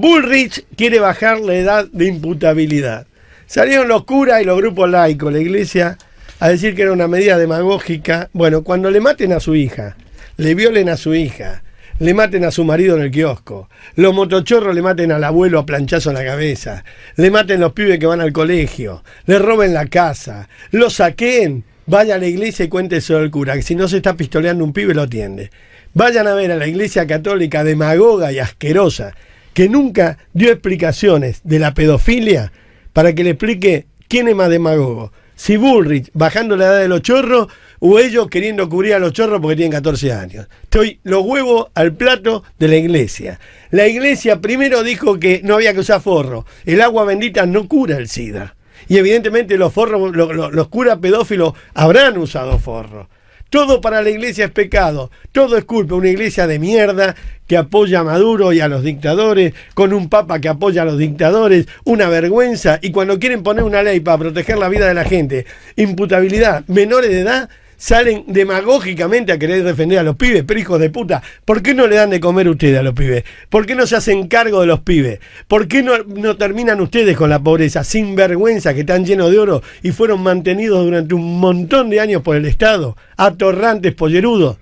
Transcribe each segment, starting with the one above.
Bullrich quiere bajar la edad de imputabilidad. Salieron los curas y los grupos laicos, la iglesia, a decir que era una medida demagógica. Bueno, cuando le maten a su hija, le violen a su hija, le maten a su marido en el kiosco, los motochorros le maten al abuelo a planchazo en la cabeza, le maten los pibes que van al colegio, le roben la casa, lo saqueen, vaya a la iglesia y cuéntese al cura, que si no se está pistoleando un pibe lo atiende. Vayan a ver a la iglesia católica demagoga y asquerosa que nunca dio explicaciones de la pedofilia para que le explique quién es más demagogo. Si Bullrich bajando la edad de los chorros o ellos queriendo cubrir a los chorros porque tienen 14 años. Estoy los huevos al plato de la iglesia. La iglesia primero dijo que no había que usar forro. El agua bendita no cura el SIDA. Y evidentemente los los, curas pedófilos habrán usado forro. Todo para la iglesia es pecado, todo es culpa. Una iglesia de mierda que apoya a Maduro y a los dictadores, con un papa que apoya a los dictadores, una vergüenza. Y cuando quieren poner una ley para proteger la vida de la gente, imputabilidad, menores de edad, salen demagógicamente a querer defender a los pibes, pero hijos de puta, ¿por qué no le dan de comer ustedes a los pibes? ¿Por qué no se hacen cargo de los pibes? ¿Por qué no, terminan ustedes con la pobreza sin vergüenza que están llenos de oro y fueron mantenidos durante un montón de años por el Estado? Atorrantes, pollerudos.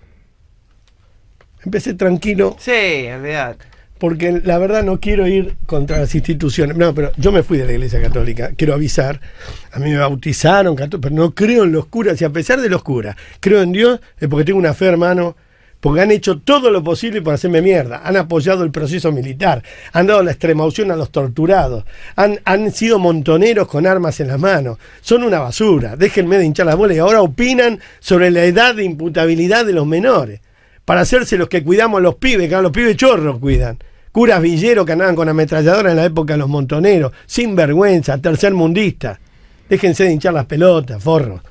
Empecé tranquilo. Sí, verdad porque la verdad no quiero ir contra las instituciones. No, pero yo me fui de la Iglesia Católica, quiero avisar. A mí me bautizaron, pero no creo en los curas, y a pesar de los curas, creo en Dios, es porque tengo una fe, hermano, porque han hecho todo lo posible por hacerme mierda. Han apoyado el proceso militar, han dado la opción a los torturados, han, han sido montoneros con armas en las manos. Son una basura, déjenme de hinchar las bolas y ahora opinan sobre la edad de imputabilidad de los menores para hacerse los que cuidamos los pibes, que los pibes chorros cuidan. Curas villero que andaban con ametralladora en la época de los montoneros, sin vergüenza, mundista. Déjense de hinchar las pelotas, forros.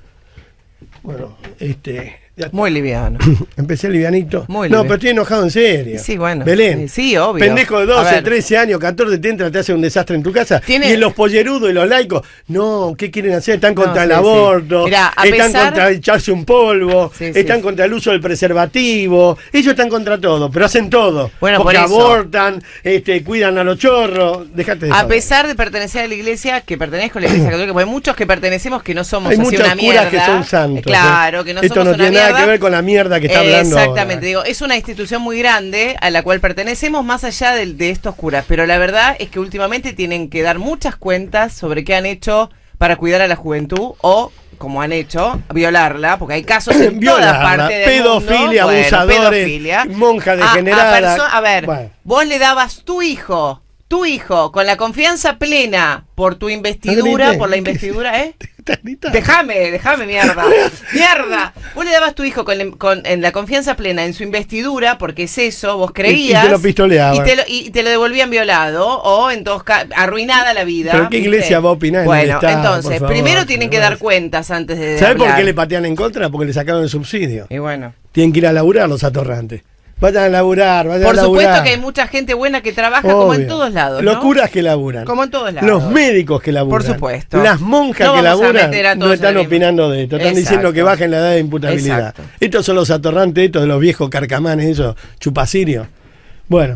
Bueno, este, muy liviano. Empecé livianito. Muy no, pero estoy enojado en serio. Sí, bueno. Belén. Sí, obvio. Pendejo de 12, 13 años, 14 te entra, te hace un desastre en tu casa. Y los pollerudos y los laicos, no, ¿qué quieren hacer? Están contra el aborto, están contra echarse un polvo, están contra el uso del preservativo. Ellos están contra todo, pero hacen todo. Bueno, porque abortan, este, cuidan a los chorros. Dejate de A pesar de pertenecer a la iglesia, que pertenezco a la iglesia católica, porque hay muchos que pertenecemos que no somos hay muchas curas que son santos. ¿eh? Claro, que no Esto somos que ver con la mierda que está hablando. Exactamente, digo, es una institución muy grande a la cual pertenecemos más allá de, estos curas, pero la verdad es que últimamente tienen que dar muchas cuentas sobre qué han hecho para cuidar a la juventud o como han hecho, violarla, porque hay casos en toda parte pedofilia, abusadores, monja degenerada. A, a, ver, vos le dabas tu hijo tu hijo, con la confianza plena por tu investidura, por la ¿eh? investidura, ¿eh? Déjame, déjame, mierda. mierda. Vos le dabas tu hijo con, la confianza plena en su investidura, porque es eso, vos creías. Y, te lo pistoleaban. Y te lo, devolvían violado, o en dos arruinada la vida. ¿Pero qué iglesia va a opinar? Bueno, entonces, primero tienen que dar cuentas antes de. ¿Sabes por qué le patean en contra? Porque le sacaron el subsidio. Y bueno. Tienen que ir a laburar los atorrantes. Vayan a laburar, vayan a laburar. Por supuesto que hay mucha gente buena que trabaja como en todos lados. ¿no? Los curas que laburan. Como en todos lados. Los médicos que laburan. Por supuesto. Las monjas que laburan no están opinando de esto. Están diciendo que bajen la edad de imputabilidad. Estos son los atorrantes, estos de los viejos carcamanes, esos chupacirios. Bueno.